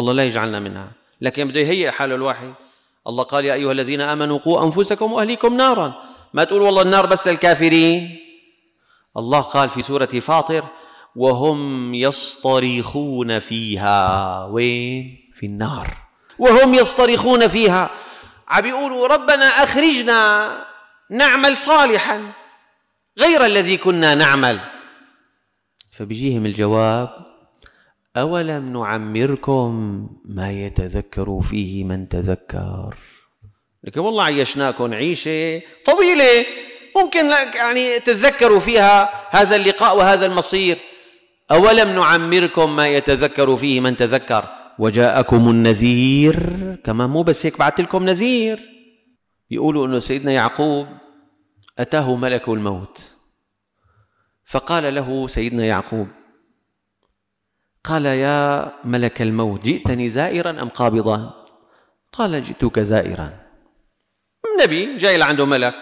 الله لا يجعلنا منها لكن بده يهيئ حاله الواحد الله قال يا ايها الذين امنوا قوا انفسكم واهليكم نارا ما تقول والله النار بس للكافرين الله قال في سوره فاطر وهم يصطرخون فيها وين في النار وهم يصطرخون فيها عم بيقولوا ربنا اخرجنا نعمل صالحا غير الذي كنا نعمل فبيجيهم الجواب أولم نعمركم ما يتذكر فيه من تذكر لكن والله عيشناكم عيشة طويلة ممكن لك يعني تتذكروا فيها هذا اللقاء وهذا المصير أولم نعمركم ما يتذكر فيه من تذكر وجاءكم النذير كما مو بس هيك بعث لكم نذير يقولوا أنه سيدنا يعقوب أتاه ملك الموت فقال له سيدنا يعقوب قال يا ملك الموت جئتني زائرا أم قابضا قال جئتك زائرا نبي جاي لعنده ملك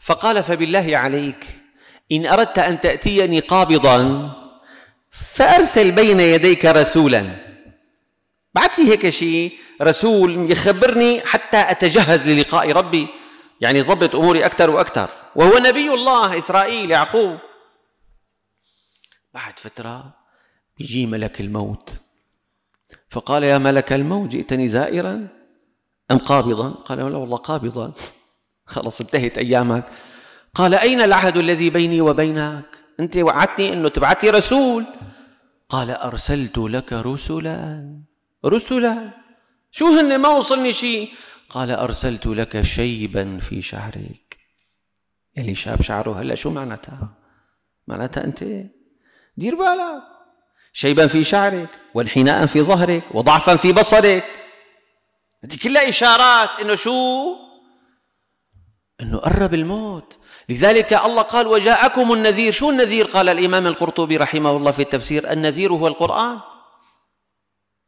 فقال فبالله عليك إن أردت أن تأتيني قابضا فأرسل بين يديك رسولا بعث لي هيك شيء رسول يخبرني حتى أتجهز للقاء ربي يعني ضبط أموري أكثر وأكثر وهو نبي الله إسرائيل يعقوب بعد فترة يجي ملك الموت فقال يا ملك الموت جئتني زائرا أم قابضا قال لا والله قابضا خلص انتهت أيامك قال أين العهد الذي بيني وبينك أنت وعدتني أنه تبعث لي رسول قال أرسلت لك رسلا رسلا شو هن ما وصلني شيء قال أرسلت لك شيبا في شعرك يلي يعني شاب شعره هلا شو معناتها معناتها أنت دير بالك شيبا في شعرك وانحناء في ظهرك وضعفا في بصرك هذه كلها إشارات إنه شو إنه قرب الموت لذلك الله قال وجاءكم النذير شو النذير قال الإمام القرطبي رحمه الله في التفسير النذير هو القرآن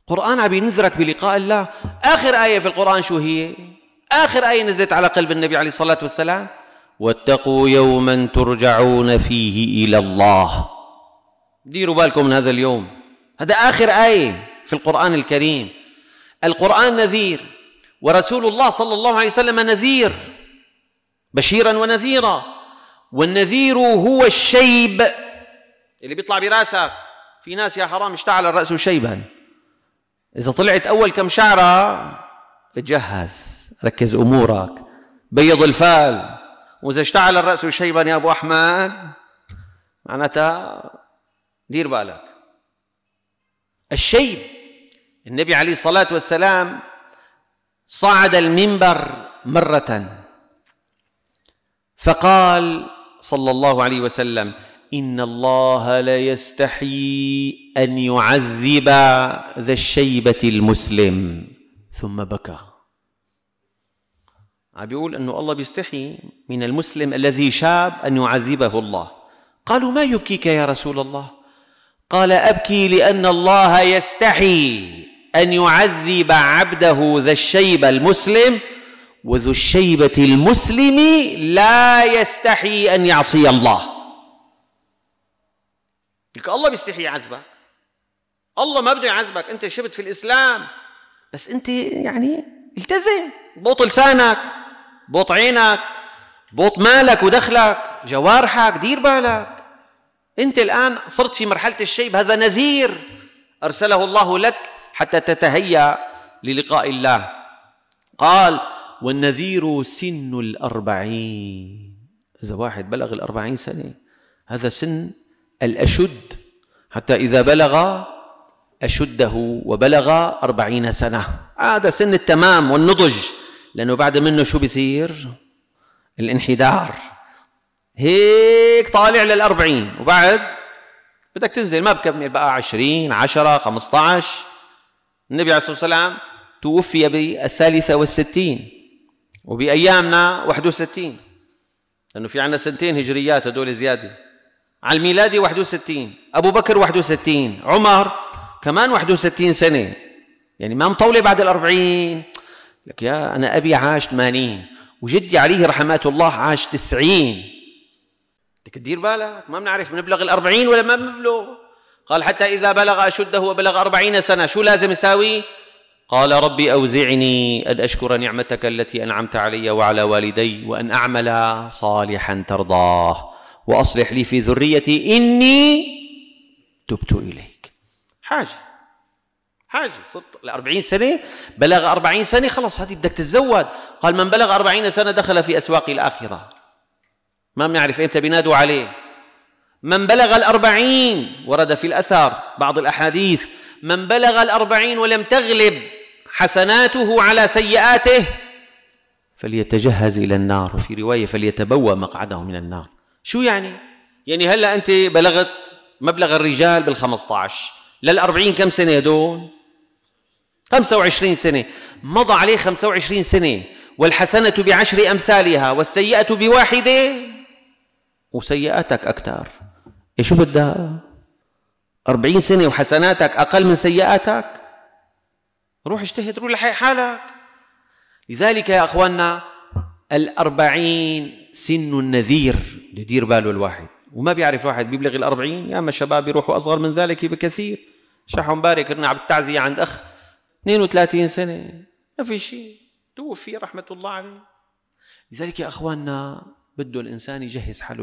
قرآن عم ينذرك بلقاء الله آخر آية في القرآن شو هي آخر آية نزلت على قلب النبي عليه الصلاة والسلام واتقوا يوما ترجعون فيه إلى الله ديروا بالكم من هذا اليوم هذا آخر آية في القرآن الكريم القرآن نذير ورسول الله صلى الله عليه وسلم نذير بشيرا ونذيرا والنذير هو الشيب اللي بيطلع براسك في ناس يا حرام اشتعل الرأس شيبا إذا طلعت أول كم شعرة تجهز ركز أمورك بيض الفال وإذا اشتعل الرأس شيبا يا أبو أحمد معناتها دير بالك الشيب النبي عليه الصلاة والسلام صعد المنبر مرة فقال صلى الله عليه وسلم إن الله لا يستحي أن يعذب ذا الشيبة المسلم ثم بكى عم بيقول أنه الله بيستحي من المسلم الذي شاب أن يعذبه الله قالوا ما يبكيك يا رسول الله قال ابكي لان الله يستحي ان يعذب عبده ذا الشيبه المسلم وذو الشيبه المسلم لا يستحي ان يعصي الله لك الله بيستحي يعذبك الله ما بده يعذبك انت شبت في الاسلام بس انت يعني التزم بوط لسانك بوط عينك بوط مالك ودخلك جوارحك دير بالك أنت الآن صرت في مرحلة الشيب هذا نذير أرسله الله لك حتى تتهيأ للقاء الله قال والنذير سن الأربعين إذا واحد بلغ الأربعين سنة هذا سن الأشد حتى إذا بلغ أشده وبلغ أربعين سنة هذا سن التمام والنضج لأنه بعد منه شو بصير الانحدار هيك هيك طالع للأربعين وبعد بدك تنزل ما بكمل بقى عشرين عشرة خمسة عشر النبي عليه الصلاة والسلام توفي بالثالثة والستين وبأيامنا واحد وستين لأنه في عنا سنتين هجريات هدول زيادة على الميلادي واحد وستين أبو بكر واحد وستين عمر كمان واحد وستين سنة يعني ما مطولة بعد الأربعين لك يا أنا أبي عاش ثمانين وجدي عليه رحمات الله عاش تسعين بدك تدير بالك ما بنعرف بنبلغ الأربعين ولا ما بنبلغ قال حتى إذا بلغ أشده وبلغ أربعين سنة شو لازم يساوي قال ربي أوزعني أن أشكر نعمتك التي أنعمت علي وعلى والدي وأن أعمل صالحا ترضاه وأصلح لي في ذريتي إني تبت إليك حاجة حاجة صرت لأربعين سنة بلغ أربعين سنة خلص هذه بدك تتزوج قال من بلغ أربعين سنة دخل في أسواق الآخرة ما بنعرف أنت إيه بينادوا عليه من بلغ الأربعين ورد في الأثر بعض الأحاديث من بلغ الأربعين ولم تغلب حسناته على سيئاته فليتجهز إلى النار وفي رواية فليتبوى مقعده من النار شو يعني؟ يعني هلأ أنت بلغت مبلغ الرجال بالخمسة عشر للأربعين كم سنة هدول؟ خمسة وعشرين سنة مضى عليه خمسة وعشرين سنة والحسنة بعشر أمثالها والسيئة بواحدة وسيئاتك أكثر إيه شو بدها؟ أربعين سنة وحسناتك أقل من سيئاتك روح اجتهد روح لحق حالك لذلك يا أخواننا الأربعين سن النذير يدير باله الواحد وما بيعرف واحد بيبلغ الأربعين يا أما الشباب يروحوا أصغر من ذلك بكثير شحن بارك كنا على التعزية عند أخ 32 سنة ما في شيء توفي رحمة الله عليه لذلك يا أخواننا بده الإنسان يجهز حاله